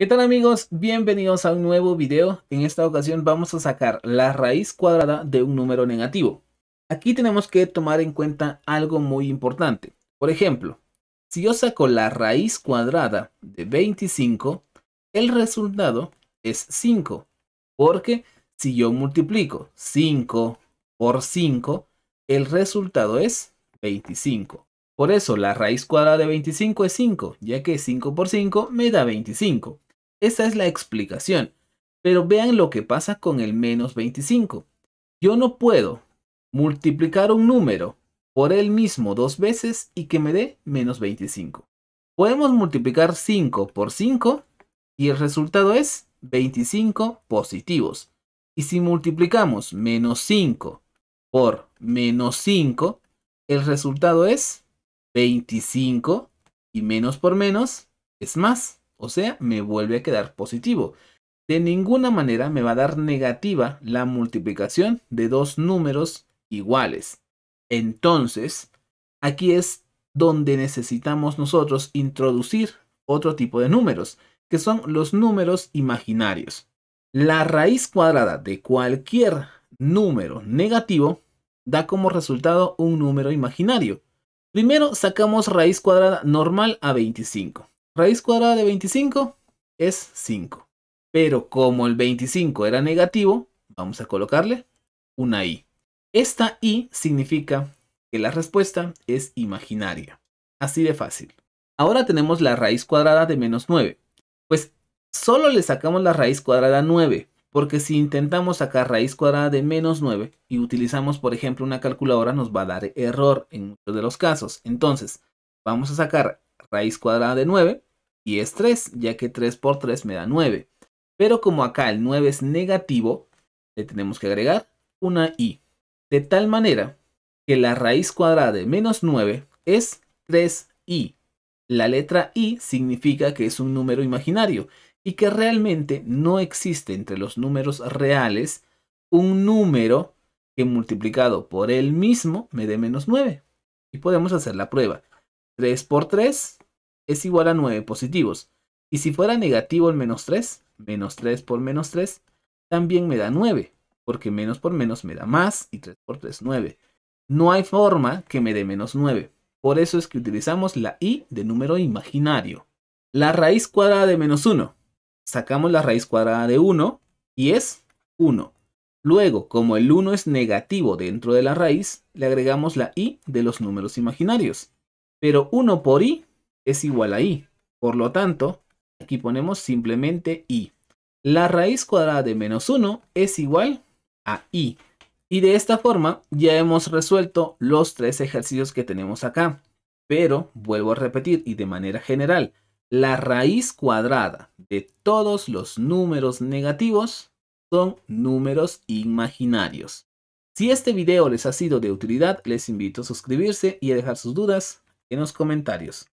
¿Qué tal amigos? Bienvenidos a un nuevo video. En esta ocasión vamos a sacar la raíz cuadrada de un número negativo. Aquí tenemos que tomar en cuenta algo muy importante. Por ejemplo, si yo saco la raíz cuadrada de 25, el resultado es 5. Porque si yo multiplico 5 por 5, el resultado es 25. Por eso la raíz cuadrada de 25 es 5, ya que 5 por 5 me da 25. Esa es la explicación. Pero vean lo que pasa con el menos 25. Yo no puedo multiplicar un número por el mismo dos veces y que me dé menos 25. Podemos multiplicar 5 por 5 y el resultado es 25 positivos. Y si multiplicamos menos 5 por menos 5, el resultado es 25 y menos por menos es más o sea, me vuelve a quedar positivo. De ninguna manera me va a dar negativa la multiplicación de dos números iguales. Entonces, aquí es donde necesitamos nosotros introducir otro tipo de números, que son los números imaginarios. La raíz cuadrada de cualquier número negativo da como resultado un número imaginario. Primero sacamos raíz cuadrada normal a 25 raíz cuadrada de 25 es 5. Pero como el 25 era negativo, vamos a colocarle una i. Esta i significa que la respuesta es imaginaria. Así de fácil. Ahora tenemos la raíz cuadrada de menos 9. Pues solo le sacamos la raíz cuadrada 9, porque si intentamos sacar raíz cuadrada de menos 9 y utilizamos por ejemplo una calculadora nos va a dar error en muchos de los casos. Entonces vamos a sacar raíz cuadrada de 9 y es 3, ya que 3 por 3 me da 9. Pero como acá el 9 es negativo, le tenemos que agregar una i. De tal manera que la raíz cuadrada de menos 9 es 3i. La letra i significa que es un número imaginario y que realmente no existe entre los números reales un número que multiplicado por él mismo me dé menos 9. Y podemos hacer la prueba. 3 por 3 es igual a 9 positivos. Y si fuera negativo el menos 3, menos 3 por menos 3, también me da 9, porque menos por menos me da más y 3 por 3, 9. No hay forma que me dé menos 9. Por eso es que utilizamos la i de número imaginario. La raíz cuadrada de menos 1. Sacamos la raíz cuadrada de 1 y es 1. Luego, como el 1 es negativo dentro de la raíz, le agregamos la i de los números imaginarios. Pero 1 por i es igual a i. Por lo tanto, aquí ponemos simplemente i. La raíz cuadrada de menos 1 es igual a i. Y de esta forma ya hemos resuelto los tres ejercicios que tenemos acá. Pero vuelvo a repetir y de manera general, la raíz cuadrada de todos los números negativos son números imaginarios. Si este video les ha sido de utilidad, les invito a suscribirse y a dejar sus dudas en los comentarios.